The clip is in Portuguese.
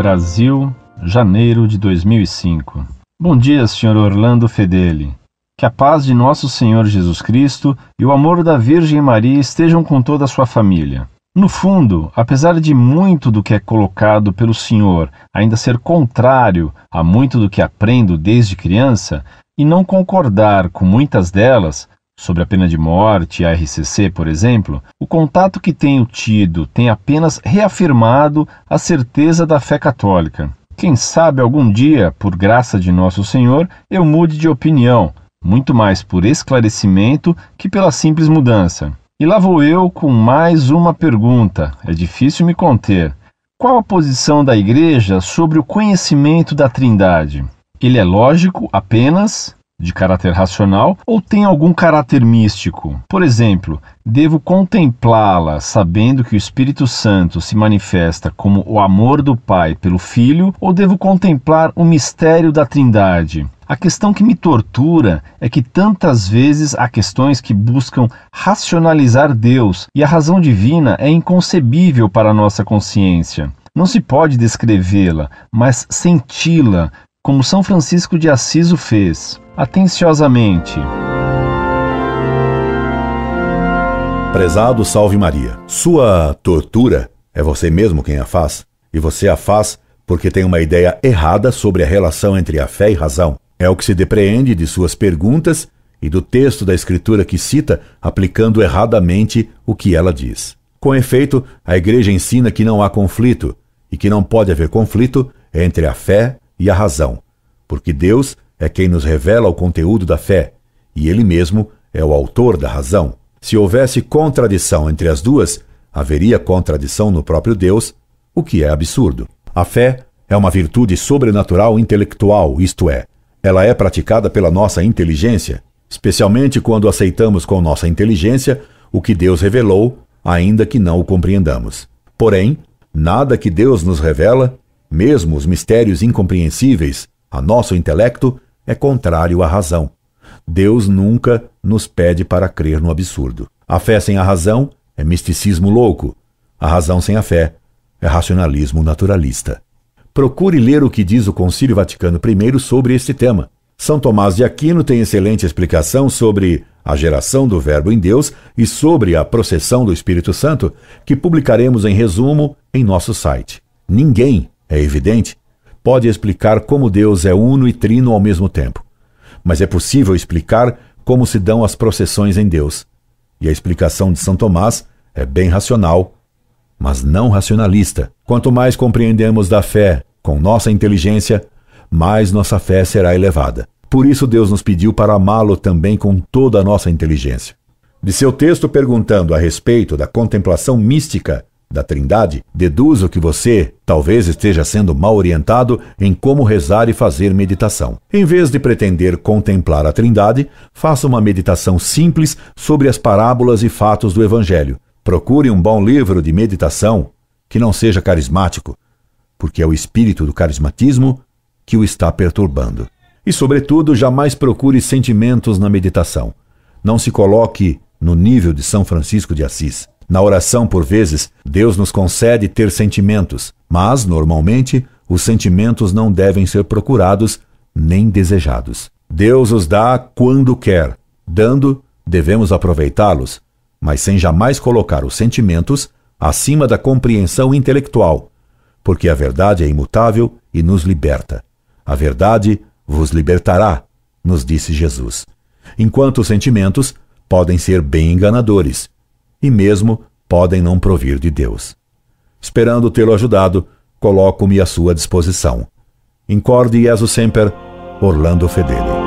Brasil, janeiro de 2005. Bom dia, Sr. Orlando Fedeli. Que a paz de nosso Senhor Jesus Cristo e o amor da Virgem Maria estejam com toda a sua família. No fundo, apesar de muito do que é colocado pelo Senhor ainda ser contrário a muito do que aprendo desde criança e não concordar com muitas delas, sobre a pena de morte, a RCC, por exemplo, o contato que tenho tido tem apenas reafirmado a certeza da fé católica. Quem sabe algum dia, por graça de Nosso Senhor, eu mude de opinião, muito mais por esclarecimento que pela simples mudança. E lá vou eu com mais uma pergunta, é difícil me conter. Qual a posição da Igreja sobre o conhecimento da Trindade? Ele é lógico apenas de caráter racional ou tem algum caráter místico? Por exemplo, devo contemplá-la sabendo que o Espírito Santo se manifesta como o amor do Pai pelo Filho ou devo contemplar o mistério da Trindade? A questão que me tortura é que tantas vezes há questões que buscam racionalizar Deus e a razão divina é inconcebível para a nossa consciência. Não se pode descrevê-la, mas senti-la, como São Francisco de Assis o fez atenciosamente. Prezado Salve Maria, sua tortura é você mesmo quem a faz, e você a faz porque tem uma ideia errada sobre a relação entre a fé e razão. É o que se depreende de suas perguntas e do texto da Escritura que cita, aplicando erradamente o que ela diz. Com efeito, a Igreja ensina que não há conflito e que não pode haver conflito entre a fé e a razão, porque Deus é quem nos revela o conteúdo da fé, e ele mesmo é o autor da razão. Se houvesse contradição entre as duas, haveria contradição no próprio Deus, o que é absurdo. A fé é uma virtude sobrenatural intelectual, isto é, ela é praticada pela nossa inteligência, especialmente quando aceitamos com nossa inteligência o que Deus revelou, ainda que não o compreendamos. Porém, nada que Deus nos revela, mesmo os mistérios incompreensíveis a nosso intelecto, é contrário à razão. Deus nunca nos pede para crer no absurdo. A fé sem a razão é misticismo louco. A razão sem a fé é racionalismo naturalista. Procure ler o que diz o Concílio Vaticano I sobre este tema. São Tomás de Aquino tem excelente explicação sobre a geração do Verbo em Deus e sobre a processão do Espírito Santo, que publicaremos em resumo em nosso site. Ninguém, é evidente, pode explicar como Deus é uno e trino ao mesmo tempo, mas é possível explicar como se dão as processões em Deus. E a explicação de São Tomás é bem racional, mas não racionalista. Quanto mais compreendemos da fé com nossa inteligência, mais nossa fé será elevada. Por isso, Deus nos pediu para amá-lo também com toda a nossa inteligência. De seu texto perguntando a respeito da contemplação mística da Trindade, deduzo que você talvez esteja sendo mal orientado em como rezar e fazer meditação. Em vez de pretender contemplar a Trindade, faça uma meditação simples sobre as parábolas e fatos do Evangelho. Procure um bom livro de meditação que não seja carismático, porque é o espírito do carismatismo que o está perturbando. E, sobretudo, jamais procure sentimentos na meditação. Não se coloque no nível de São Francisco de Assis. Na oração, por vezes, Deus nos concede ter sentimentos, mas, normalmente, os sentimentos não devem ser procurados nem desejados. Deus os dá quando quer. Dando, devemos aproveitá-los, mas sem jamais colocar os sentimentos acima da compreensão intelectual, porque a verdade é imutável e nos liberta. A verdade vos libertará, nos disse Jesus. Enquanto os sentimentos podem ser bem enganadores, e mesmo podem não provir de Deus. Esperando tê-lo ajudado, coloco-me à sua disposição. Incorde Jesus Semper, Orlando Fedeli.